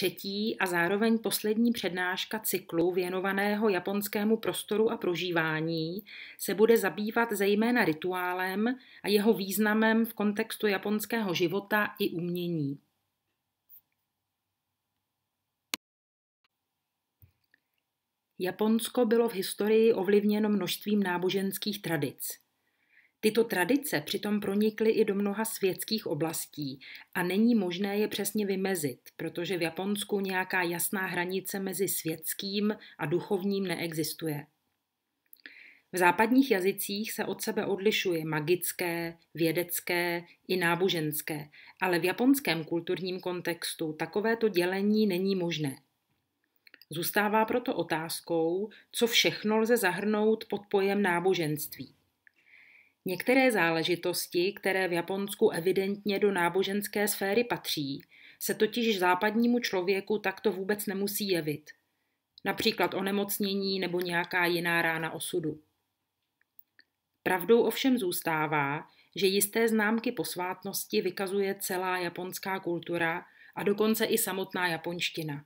třetí a zároveň poslední přednáška cyklu věnovaného japonskému prostoru a prožívání se bude zabývat zejména rituálem a jeho významem v kontextu japonského života i umění. Japonsko bylo v historii ovlivněno množstvím náboženských tradic – Tyto tradice přitom pronikly i do mnoha světských oblastí a není možné je přesně vymezit, protože v Japonsku nějaká jasná hranice mezi světským a duchovním neexistuje. V západních jazycích se od sebe odlišuje magické, vědecké i náboženské, ale v japonském kulturním kontextu takovéto dělení není možné. Zůstává proto otázkou, co všechno lze zahrnout pod pojem náboženství. Některé záležitosti, které v Japonsku evidentně do náboženské sféry patří, se totiž západnímu člověku takto vůbec nemusí jevit. Například onemocnění nebo nějaká jiná rána osudu. Pravdou ovšem zůstává, že jisté známky posvátnosti vykazuje celá japonská kultura a dokonce i samotná japonština.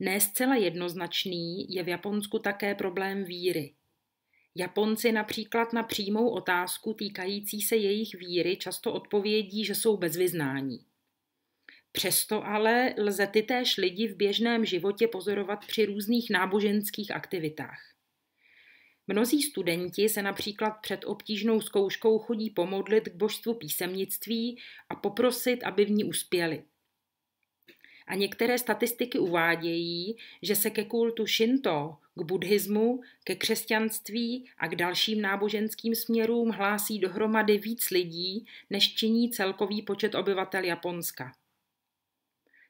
Ne zcela jednoznačný je v Japonsku také problém víry – Japonci například na přímou otázku týkající se jejich víry často odpovědí, že jsou bez vyznání. Přesto ale lze tytéž lidi v běžném životě pozorovat při různých náboženských aktivitách. Mnozí studenti se například před obtížnou zkouškou chodí pomodlit k božstvu písemnictví a poprosit, aby v ní uspěli. A některé statistiky uvádějí, že se ke kultu Shinto k buddhismu, ke křesťanství a k dalším náboženským směrům hlásí dohromady víc lidí, než činí celkový počet obyvatel Japonska.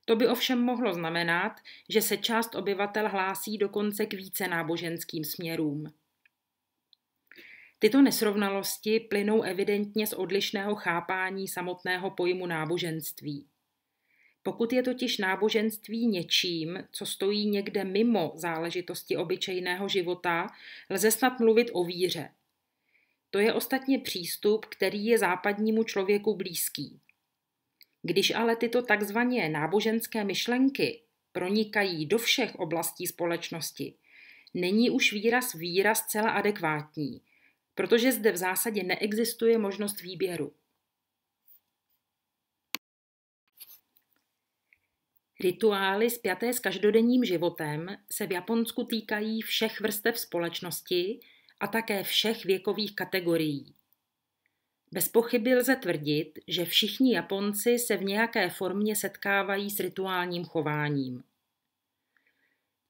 To by ovšem mohlo znamenat, že se část obyvatel hlásí dokonce k více náboženským směrům. Tyto nesrovnalosti plynou evidentně z odlišného chápání samotného pojmu náboženství. Pokud je totiž náboženství něčím, co stojí někde mimo záležitosti obyčejného života, lze snad mluvit o víře. To je ostatně přístup, který je západnímu člověku blízký. Když ale tyto takzvané náboženské myšlenky pronikají do všech oblastí společnosti, není už výraz víra zcela adekvátní, protože zde v zásadě neexistuje možnost výběru. Rituály spjaté s každodenním životem se v Japonsku týkají všech vrstev společnosti a také všech věkových kategorií. Bez pochyby lze tvrdit, že všichni Japonci se v nějaké formě setkávají s rituálním chováním.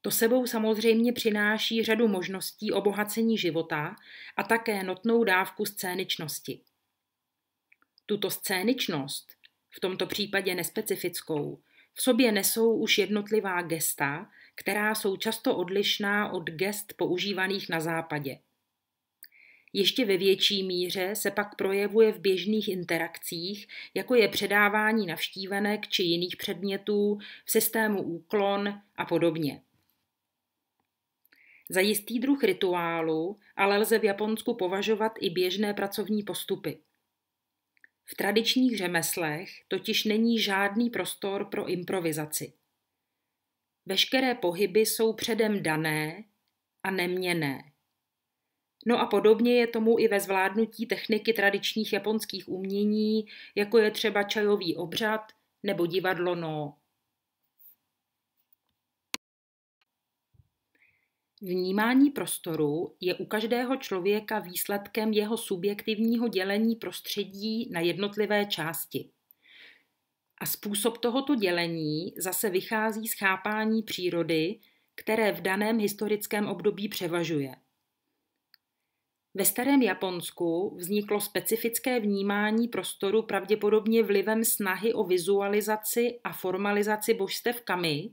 To sebou samozřejmě přináší řadu možností obohacení života a také notnou dávku scéničnosti. Tuto scéničnost, v tomto případě nespecifickou, v sobě nesou už jednotlivá gesta, která jsou často odlišná od gest používaných na západě. Ještě ve větší míře se pak projevuje v běžných interakcích, jako je předávání navštívenek či jiných předmětů, v systému úklon a podobně. Za jistý druh rituálu ale lze v Japonsku považovat i běžné pracovní postupy – v tradičních řemeslech totiž není žádný prostor pro improvizaci. Veškeré pohyby jsou předem dané a neměné. No a podobně je tomu i ve zvládnutí techniky tradičních japonských umění, jako je třeba čajový obřad nebo divadlo no. Vnímání prostoru je u každého člověka výsledkem jeho subjektivního dělení prostředí na jednotlivé části. A způsob tohoto dělení zase vychází z chápání přírody, které v daném historickém období převažuje. Ve starém Japonsku vzniklo specifické vnímání prostoru pravděpodobně vlivem snahy o vizualizaci a formalizaci božstev kami,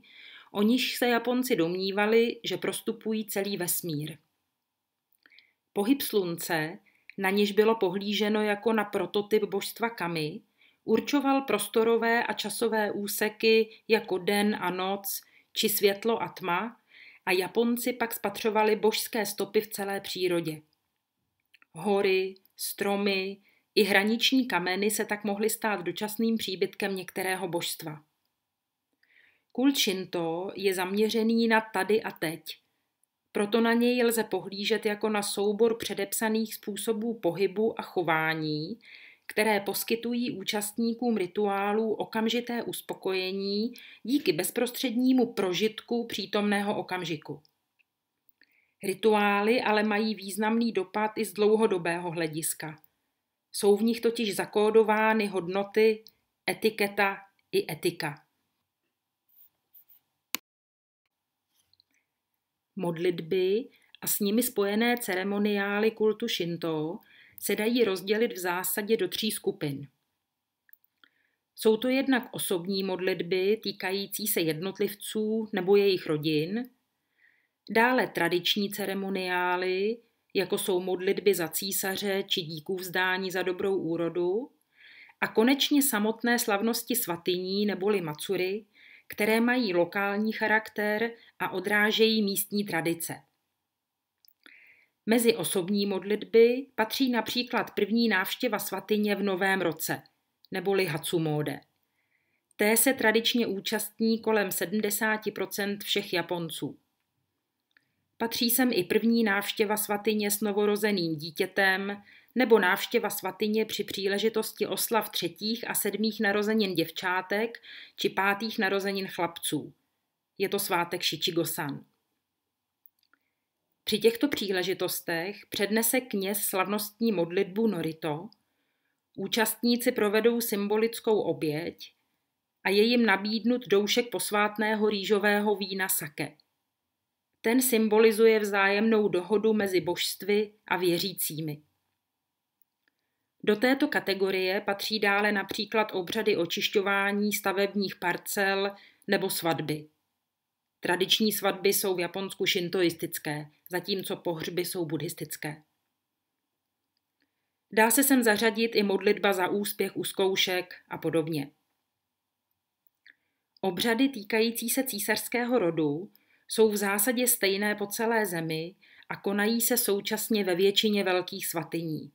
o níž se Japonci domnívali, že prostupují celý vesmír. Pohyb slunce, na něž bylo pohlíženo jako na prototyp božstva Kami, určoval prostorové a časové úseky jako den a noc, či světlo a tma, a Japonci pak spatřovali božské stopy v celé přírodě. Hory, stromy i hraniční kameny se tak mohly stát dočasným příbytkem některého božstva. Kulčinto je zaměřený na tady a teď. Proto na něj lze pohlížet jako na soubor předepsaných způsobů pohybu a chování, které poskytují účastníkům rituálů okamžité uspokojení díky bezprostřednímu prožitku přítomného okamžiku. Rituály ale mají významný dopad i z dlouhodobého hlediska. Jsou v nich totiž zakódovány hodnoty, etiketa i etika. modlitby a s nimi spojené ceremoniály kultu Shinto se dají rozdělit v zásadě do tří skupin. Jsou to jednak osobní modlitby týkající se jednotlivců nebo jejich rodin, dále tradiční ceremoniály, jako jsou modlitby za císaře či díků vzdání za dobrou úrodu, a konečně samotné slavnosti svatyní neboli macury, které mají lokální charakter a odrážejí místní tradice. Mezi osobní modlitby patří například první návštěva svatyně v Novém roce, neboli Hatsumode. Té se tradičně účastní kolem 70 všech Japonců. Patří sem i první návštěva svatyně s novorozeným dítětem, nebo návštěva svatyně při příležitosti oslav třetích a sedmých narozenin děvčátek či pátých narozenin chlapců. Je to svátek Shichigosan. Při těchto příležitostech přednese kněz slavnostní modlitbu Norito, účastníci provedou symbolickou oběť a je jim nabídnut doušek posvátného rýžového vína sake. Ten symbolizuje vzájemnou dohodu mezi božstvy a věřícími. Do této kategorie patří dále například obřady očišťování stavebních parcel nebo svatby. Tradiční svatby jsou v Japonsku šintoistické, zatímco pohřby jsou buddhistické. Dá se sem zařadit i modlitba za úspěch u zkoušek a podobně. Obřady týkající se císařského rodu jsou v zásadě stejné po celé zemi a konají se současně ve většině velkých svatyní.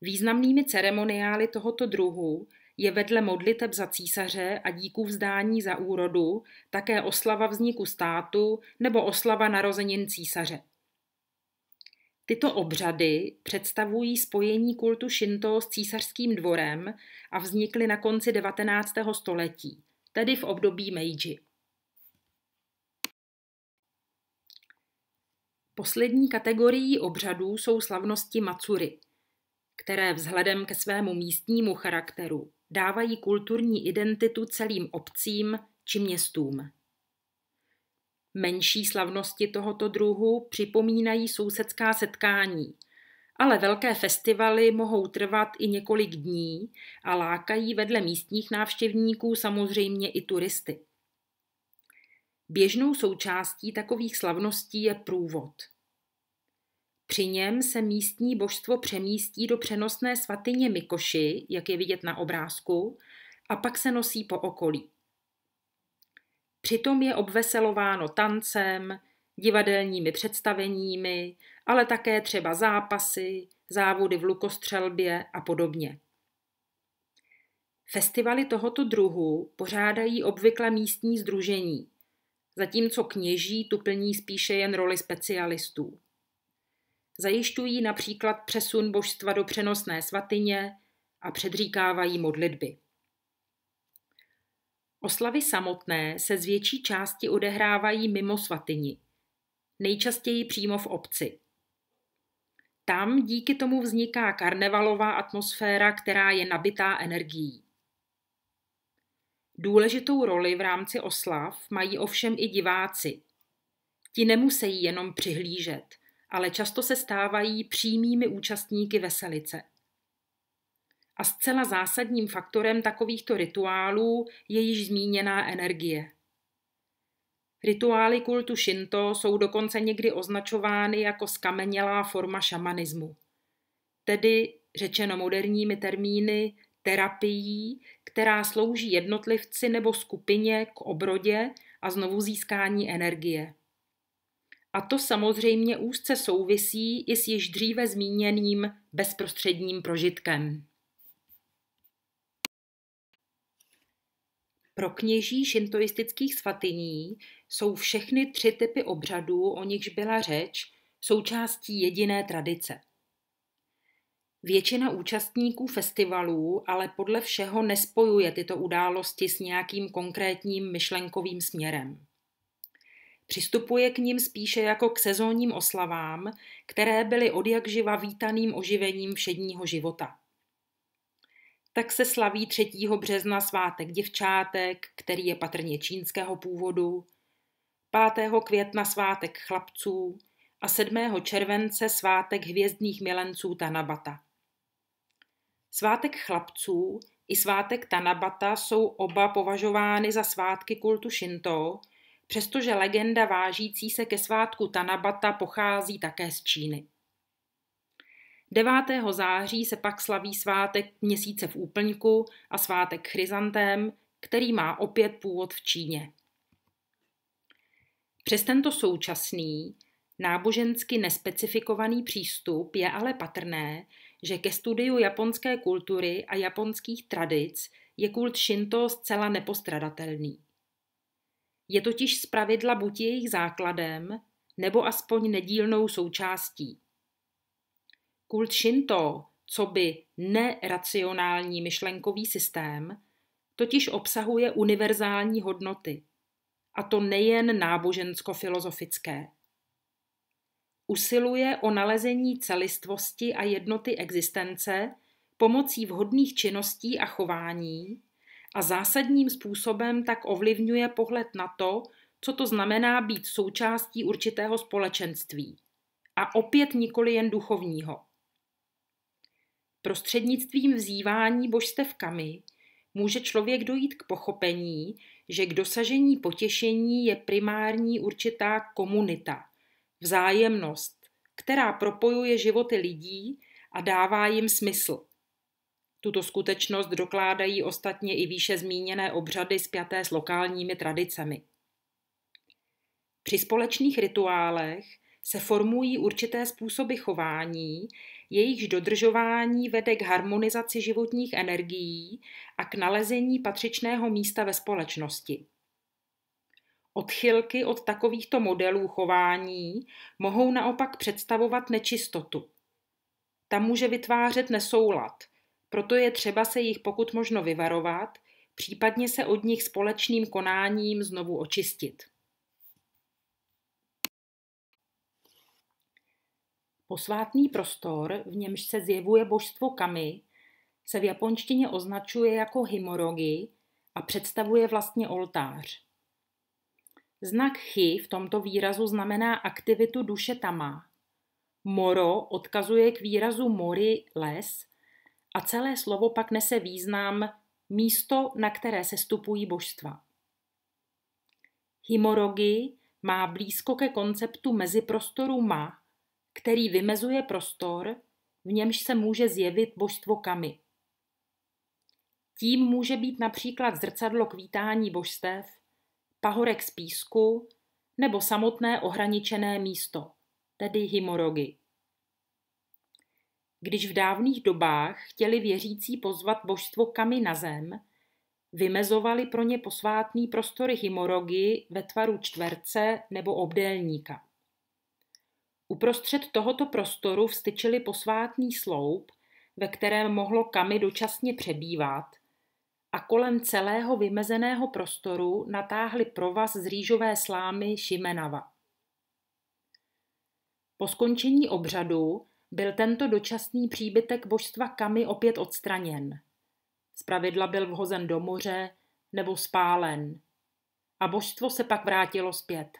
Významnými ceremoniály tohoto druhu je vedle modliteb za císaře a díků vzdání za úrodu také oslava vzniku státu nebo oslava narozenin císaře. Tyto obřady představují spojení kultu Shinto s císařským dvorem a vznikly na konci 19. století, tedy v období Meiji. Poslední kategorií obřadů jsou slavnosti Matsuri – které vzhledem ke svému místnímu charakteru dávají kulturní identitu celým obcím či městům. Menší slavnosti tohoto druhu připomínají sousedská setkání, ale velké festivaly mohou trvat i několik dní a lákají vedle místních návštěvníků samozřejmě i turisty. Běžnou součástí takových slavností je průvod – při něm se místní božstvo přemístí do přenosné svatyně Mikoši, jak je vidět na obrázku, a pak se nosí po okolí. Přitom je obveselováno tancem, divadelními představeními, ale také třeba zápasy, závody v lukostřelbě a podobně. Festivaly tohoto druhu pořádají obvykle místní združení, zatímco kněží tu plní spíše jen roli specialistů. Zajišťují například přesun božstva do přenosné svatyně a předříkávají modlitby. Oslavy samotné se z větší části odehrávají mimo svatyni, nejčastěji přímo v obci. Tam díky tomu vzniká karnevalová atmosféra, která je nabitá energií. Důležitou roli v rámci oslav mají ovšem i diváci. Ti nemusí jenom přihlížet – ale často se stávají přímými účastníky veselice. A zcela zásadním faktorem takovýchto rituálů je již zmíněná energie. Rituály kultu Shinto jsou dokonce někdy označovány jako skamenělá forma šamanismu, tedy řečeno moderními termíny terapií, která slouží jednotlivci nebo skupině k obrodě a znovu získání energie. A to samozřejmě úzce souvisí i s již dříve zmíněným bezprostředním prožitkem. Pro kněží šintoistických svatyní jsou všechny tři typy obřadů, o nichž byla řeč, součástí jediné tradice. Většina účastníků festivalů ale podle všeho nespojuje tyto události s nějakým konkrétním myšlenkovým směrem. Přistupuje k ním spíše jako k sezónním oslavám, které byly odjakživa vítaným oživením všedního života. Tak se slaví 3. března svátek děvčátek, který je patrně čínského původu, 5. května svátek chlapců a 7. července svátek hvězdných milenců Tanabata. Svátek chlapců i svátek Tanabata jsou oba považovány za svátky kultu Shinto, přestože legenda vážící se ke svátku Tanabata pochází také z Číny. 9. září se pak slaví svátek měsíce v úplňku a svátek chryzantém, který má opět původ v Číně. Přes tento současný, nábožensky nespecifikovaný přístup je ale patrné, že ke studiu japonské kultury a japonských tradic je kult Shinto zcela nepostradatelný. Je totiž pravidla buď jejich základem, nebo aspoň nedílnou součástí. Kult Shinto, co by neracionální myšlenkový systém, totiž obsahuje univerzální hodnoty, a to nejen nábožensko-filozofické. Usiluje o nalezení celistvosti a jednoty existence pomocí vhodných činností a chování, a zásadním způsobem tak ovlivňuje pohled na to, co to znamená být součástí určitého společenství. A opět nikoli jen duchovního. Prostřednictvím vzývání božstevkami může člověk dojít k pochopení, že k dosažení potěšení je primární určitá komunita, vzájemnost, která propojuje životy lidí a dává jim smysl. Tuto skutečnost dokládají ostatně i výše zmíněné obřady spjaté s lokálními tradicemi. Při společných rituálech se formují určité způsoby chování, jejichž dodržování vede k harmonizaci životních energií a k nalezení patřičného místa ve společnosti. Odchylky od takovýchto modelů chování mohou naopak představovat nečistotu. Ta může vytvářet nesoulad – proto je třeba se jich pokud možno vyvarovat, případně se od nich společným konáním znovu očistit. Posvátný prostor, v němž se zjevuje božstvo kami, se v japonštině označuje jako himorogi a představuje vlastně oltář. Znak chi v tomto výrazu znamená aktivitu duše tama. Moro odkazuje k výrazu mori les – a celé slovo pak nese význam místo, na které se stupují božstva. Himorogi má blízko ke konceptu meziprostoru ma, který vymezuje prostor, v němž se může zjevit božstvo kamy. Tím může být například zrcadlo kvítání božstev, pahorek z písku nebo samotné ohraničené místo, tedy himorogi. Když v dávných dobách chtěli věřící pozvat božstvo kamy na zem, vymezovali pro ně posvátný prostory chimorogy ve tvaru čtverce nebo obdélníka. Uprostřed tohoto prostoru vstyčili posvátný sloup, ve kterém mohlo kamy dočasně přebývat, a kolem celého vymezeného prostoru natáhli provaz z rýžové slámy Šimenava. Po skončení obřadu byl tento dočasný příbytek božstva Kamy opět odstraněn. Zpravidla byl vhozen do moře nebo spálen. A božstvo se pak vrátilo zpět.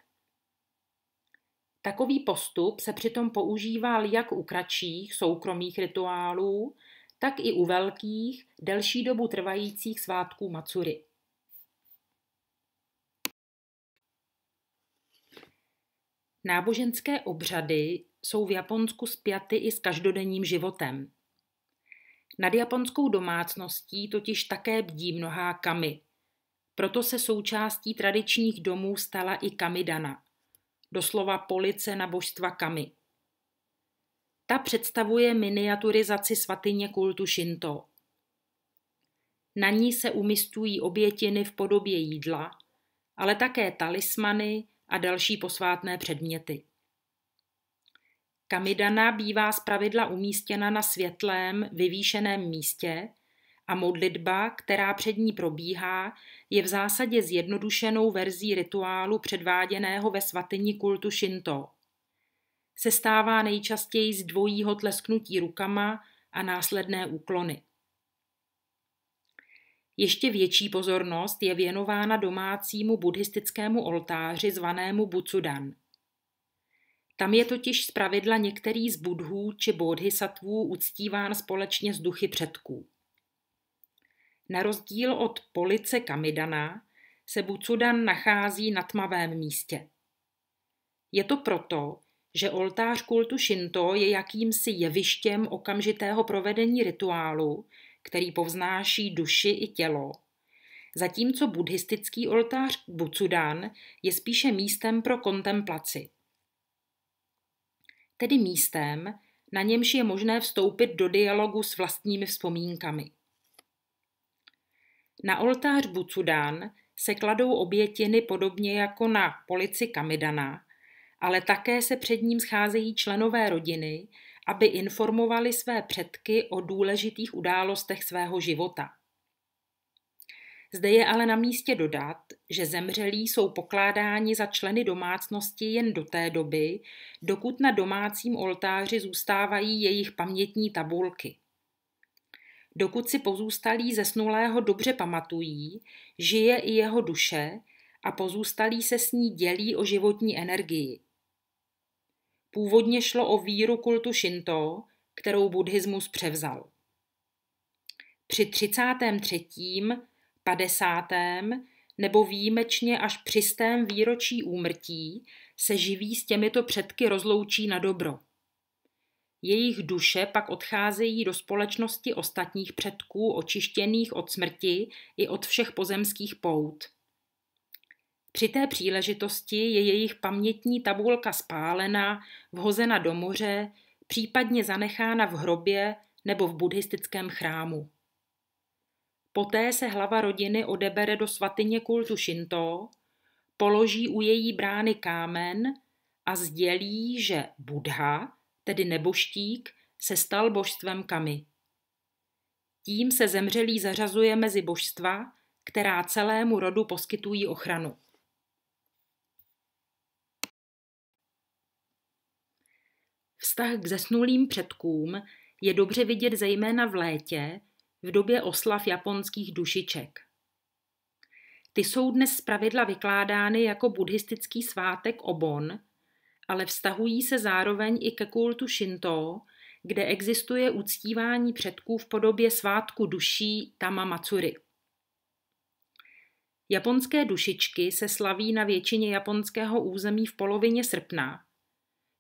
Takový postup se přitom používal jak u kratších soukromých rituálů, tak i u velkých, delší dobu trvajících svátků Macury. Náboženské obřady jsou v Japonsku spjaty i s každodenním životem. Nad japonskou domácností totiž také bdí mnohá kami. Proto se součástí tradičních domů stala i kamidana, doslova police na božstva kami. Ta představuje miniaturizaci svatyně kultu Shinto. Na ní se umistují obětiny v podobě jídla, ale také talismany a další posvátné předměty. Kamidana bývá zpravidla umístěna na světlém, vyvýšeném místě a modlitba, která před ní probíhá, je v zásadě zjednodušenou verzí rituálu předváděného ve svatyni kultu Shinto. Sestává nejčastěji z dvojího tlesknutí rukama a následné úklony. Ještě větší pozornost je věnována domácímu buddhistickému oltáři zvanému Butsudan – tam je totiž pravidla některý z budhů či bodhisatvů uctíván společně s duchy předků. Na rozdíl od police Kamidana se Bucudan nachází na tmavém místě. Je to proto, že oltář kultu Shinto je jakýmsi jevištěm okamžitého provedení rituálu, který povznáší duši i tělo, zatímco buddhistický oltář Bucudan je spíše místem pro kontemplaci tedy místem, na němž je možné vstoupit do dialogu s vlastními vzpomínkami. Na oltář Bucudán se kladou obětiny podobně jako na polici Kamidana, ale také se před ním scházejí členové rodiny, aby informovali své předky o důležitých událostech svého života. Zde je ale na místě dodat, že zemřelí jsou pokládáni za členy domácnosti jen do té doby, dokud na domácím oltáři zůstávají jejich pamětní tabulky. Dokud si pozůstalí zesnulého dobře pamatují, žije i jeho duše a pozůstalí se s ní dělí o životní energii. Původně šlo o víru kultu Shinto, kterou buddhismus převzal. Při 33. 50. nebo výjimečně až stém výročí úmrtí se živí s těmito předky rozloučí na dobro. Jejich duše pak odcházejí do společnosti ostatních předků očištěných od smrti i od všech pozemských pout. Při té příležitosti je jejich pamětní tabulka spálena, vhozena do moře, případně zanechána v hrobě nebo v buddhistickém chrámu. Poté se hlava rodiny odebere do svatyně kultu Shinto, položí u její brány kámen a sdělí, že Buddha, tedy neboštík, se stal božstvem Kami. Tím se zemřelý zařazuje mezi božstva, která celému rodu poskytují ochranu. Vztah k zesnulým předkům je dobře vidět zejména v létě, v době oslav japonských dušiček. Ty jsou dnes zpravidla vykládány jako buddhistický svátek Obon, ale vztahují se zároveň i ke kultu Shinto, kde existuje uctívání předků v podobě svátku duší Matsuri. Japonské dušičky se slaví na většině japonského území v polovině srpna.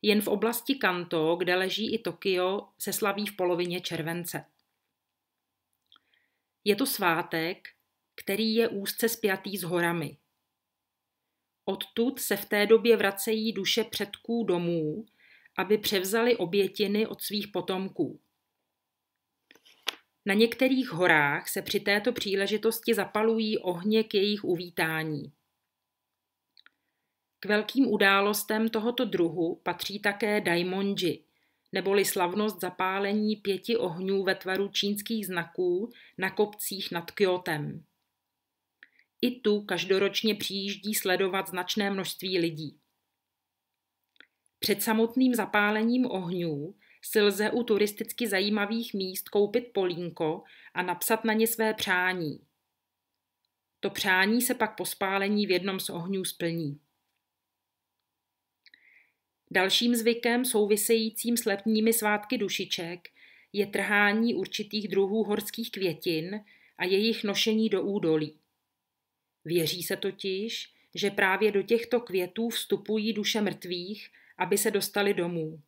Jen v oblasti Kanto, kde leží i Tokio, se slaví v polovině července. Je to svátek, který je úzce spjatý s horami. Odtud se v té době vracejí duše předků domů, aby převzali obětiny od svých potomků. Na některých horách se při této příležitosti zapalují ohně k jejich uvítání. K velkým událostem tohoto druhu patří také Daimonji, neboli slavnost zapálení pěti ohňů ve tvaru čínských znaků na kopcích nad Kyotem. I tu každoročně přijíždí sledovat značné množství lidí. Před samotným zapálením ohňů si lze u turisticky zajímavých míst koupit polínko a napsat na ně své přání. To přání se pak po spálení v jednom z ohňů splní. Dalším zvykem souvisejícím s letními svátky dušiček je trhání určitých druhů horských květin a jejich nošení do údolí. Věří se totiž, že právě do těchto květů vstupují duše mrtvých, aby se dostali domů.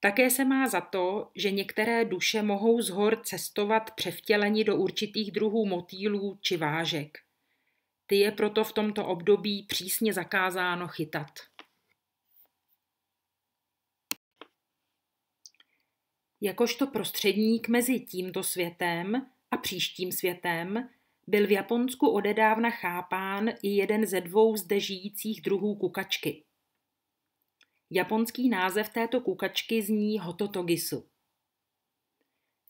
Také se má za to, že některé duše mohou z hor cestovat převtěleni do určitých druhů motýlů či vážek. Ty je proto v tomto období přísně zakázáno chytat. Jakožto prostředník mezi tímto světem a příštím světem byl v Japonsku odedávna chápán i jeden ze dvou zde žijících druhů kukačky. Japonský název této kukačky zní hototogisu.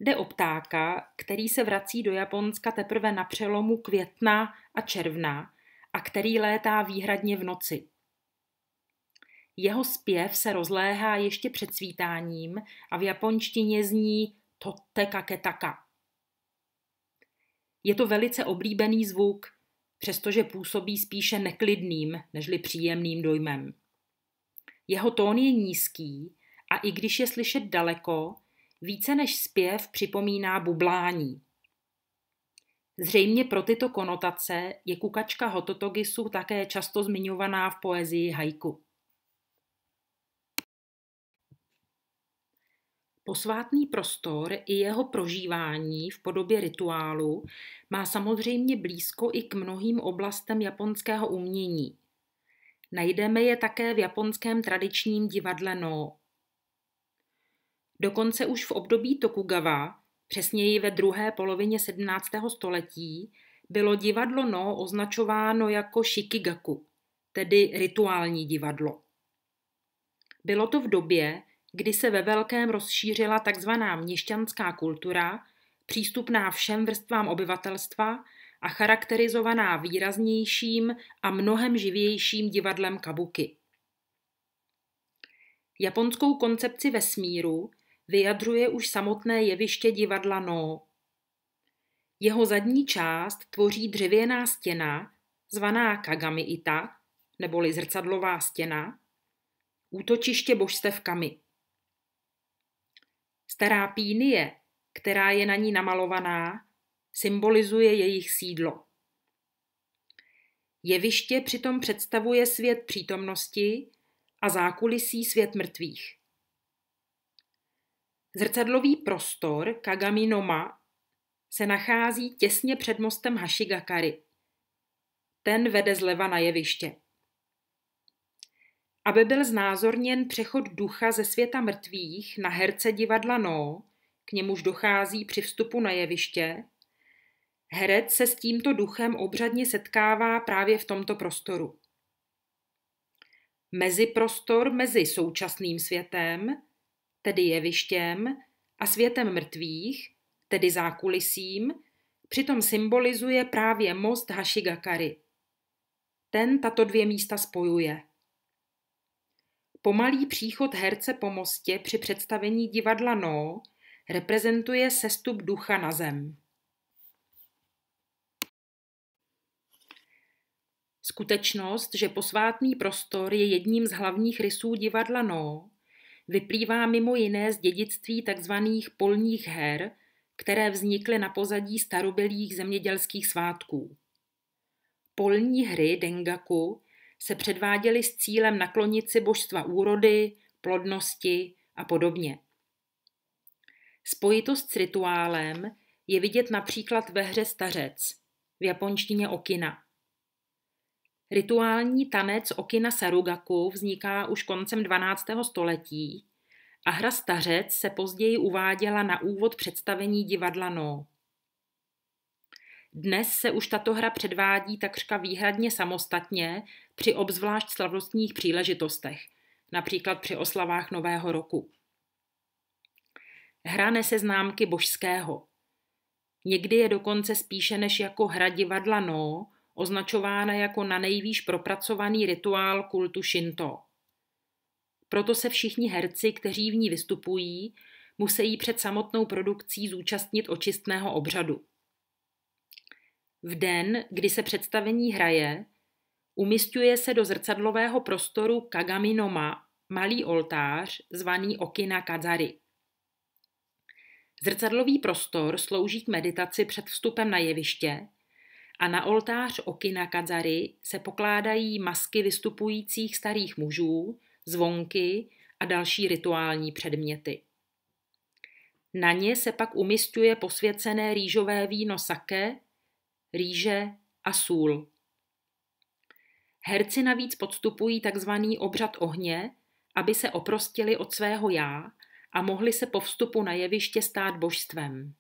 Jde o ptáka, který se vrací do Japonska teprve na přelomu května a června a který létá výhradně v noci. Jeho zpěv se rozléhá ještě před svítáním a v japonštině zní totte kaketaka. Je to velice oblíbený zvuk, přestože působí spíše neklidným nežli příjemným dojmem. Jeho tón je nízký a i když je slyšet daleko, více než zpěv připomíná bublání. Zřejmě pro tyto konotace je kukačka hototogisu také často zmiňovaná v poezii haiku. Posvátný prostor i jeho prožívání v podobě rituálu má samozřejmě blízko i k mnohým oblastem japonského umění. Najdeme je také v japonském tradičním divadle No. Dokonce už v období Tokugawa, přesněji ve druhé polovině 17. století, bylo divadlo No označováno jako shikigaku, tedy rituální divadlo. Bylo to v době, kdy se ve velkém rozšířila tzv. měšťanská kultura, přístupná všem vrstvám obyvatelstva a charakterizovaná výraznějším a mnohem živějším divadlem kabuki. Japonskou koncepci vesmíru vyjadřuje už samotné jeviště divadla No. Jeho zadní část tvoří dřevěná stěna, zvaná Kagami Ita, neboli zrcadlová stěna, útočiště božstev Kami. Stará pínie, která je na ní namalovaná, symbolizuje jejich sídlo. Jeviště přitom představuje svět přítomnosti a zákulisí svět mrtvých. Zrcadlový prostor Kagami Noma se nachází těsně před mostem Hashigakari. Ten vede zleva na jeviště aby byl znázorněn přechod ducha ze světa mrtvých na herce divadla No, k němuž dochází při vstupu na jeviště, herec se s tímto duchem obřadně setkává právě v tomto prostoru. mezi prostor, mezi současným světem, tedy jevištěm, a světem mrtvých, tedy zákulisím, přitom symbolizuje právě most Hashigakari. Ten tato dvě místa spojuje – Pomalý příchod herce po mostě při představení divadla No reprezentuje sestup ducha na zem. Skutečnost, že posvátný prostor je jedním z hlavních rysů divadla No, vyplývá mimo jiné z dědictví tzv. polních her, které vznikly na pozadí starobylých zemědělských svátků. Polní hry Dengaku se předváděly s cílem naklonit si božstva úrody, plodnosti a podobně. Spojitost s rituálem je vidět například ve hře Stařec, v japonštině Okina. Rituální tanec Okina Sarugaku vzniká už koncem 12. století a hra Stařec se později uváděla na úvod představení divadla No. Dnes se už tato hra předvádí takřka výhradně samostatně při obzvlášť slavnostních příležitostech, například při oslavách Nového roku. Hra nese známky božského. Někdy je dokonce spíše než jako hra divadla No, označována jako na nejvýš propracovaný rituál kultu Shinto. Proto se všichni herci, kteří v ní vystupují, musí před samotnou produkcí zúčastnit očistného obřadu. V den, kdy se představení hraje, umistuje se do zrcadlového prostoru Kagaminoma malý oltář zvaný Okina Kadzari. Zrcadlový prostor slouží k meditaci před vstupem na jeviště a na oltář Okina Kadzari se pokládají masky vystupujících starých mužů, zvonky a další rituální předměty. Na ně se pak umistuje posvěcené rýžové víno sake rýže a sůl. Herci navíc podstupují tzv. obřad ohně, aby se oprostili od svého já a mohli se po vstupu na jeviště stát božstvem.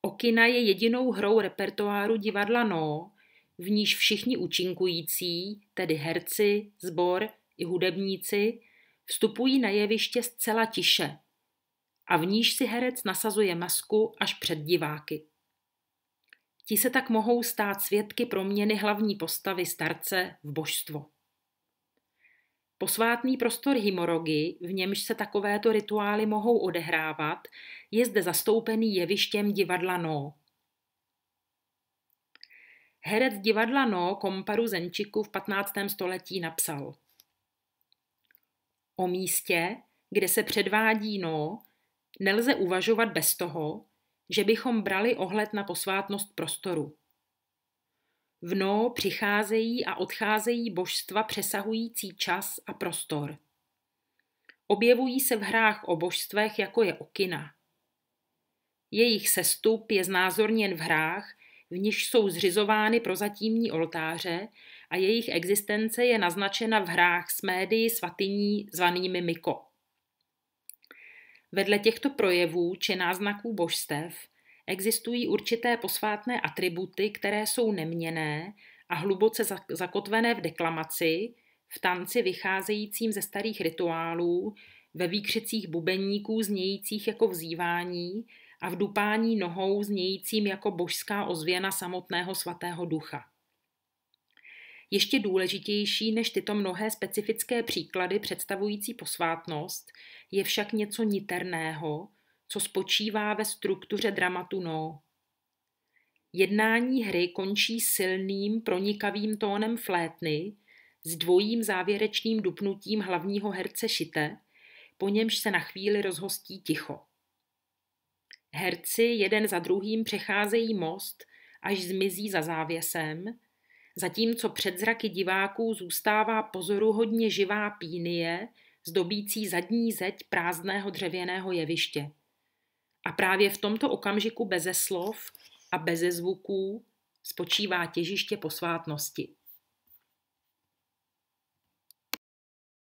Okina je jedinou hrou repertoáru divadla No, v níž všichni účinkující, tedy herci, sbor i hudebníci, vstupují na jeviště zcela tiše a v níž si herec nasazuje masku až před diváky. Ti se tak mohou stát svědky proměny hlavní postavy starce v božstvo. Posvátný prostor Himorogy, v němž se takovéto rituály mohou odehrávat, je zde zastoupený jevištěm divadla No. Herec divadla No komparu Zenčiku v 15. století napsal O místě, kde se předvádí No, nelze uvažovat bez toho, že bychom brali ohled na posvátnost prostoru. Vno přicházejí a odcházejí božstva přesahující čas a prostor. Objevují se v hrách o božstvech, jako je okina. Jejich sestup je znázorněn v hrách, v nich jsou zřizovány prozatímní oltáře a jejich existence je naznačena v hrách s médií svatyní zvanými Miko. Vedle těchto projevů či náznaků božstev existují určité posvátné atributy, které jsou neměné a hluboce zakotvené v deklamaci, v tanci vycházejícím ze starých rituálů, ve výkřicích bubeníků znějících jako vzývání a v dupání nohou znějícím jako božská ozvěna samotného svatého ducha. Ještě důležitější než tyto mnohé specifické příklady představující posvátnost je však něco niterného, co spočívá ve struktuře dramatu no. Jednání hry končí silným, pronikavým tónem flétny s dvojím závěrečným dupnutím hlavního herce šite, po němž se na chvíli rozhostí ticho. Herci jeden za druhým přecházejí most, až zmizí za závěsem – zatímco před zraky diváků zůstává pozoruhodně živá pínie, zdobící zadní zeď prázdného dřevěného jeviště. A právě v tomto okamžiku beze slov a beze zvuků spočívá těžiště posvátnosti.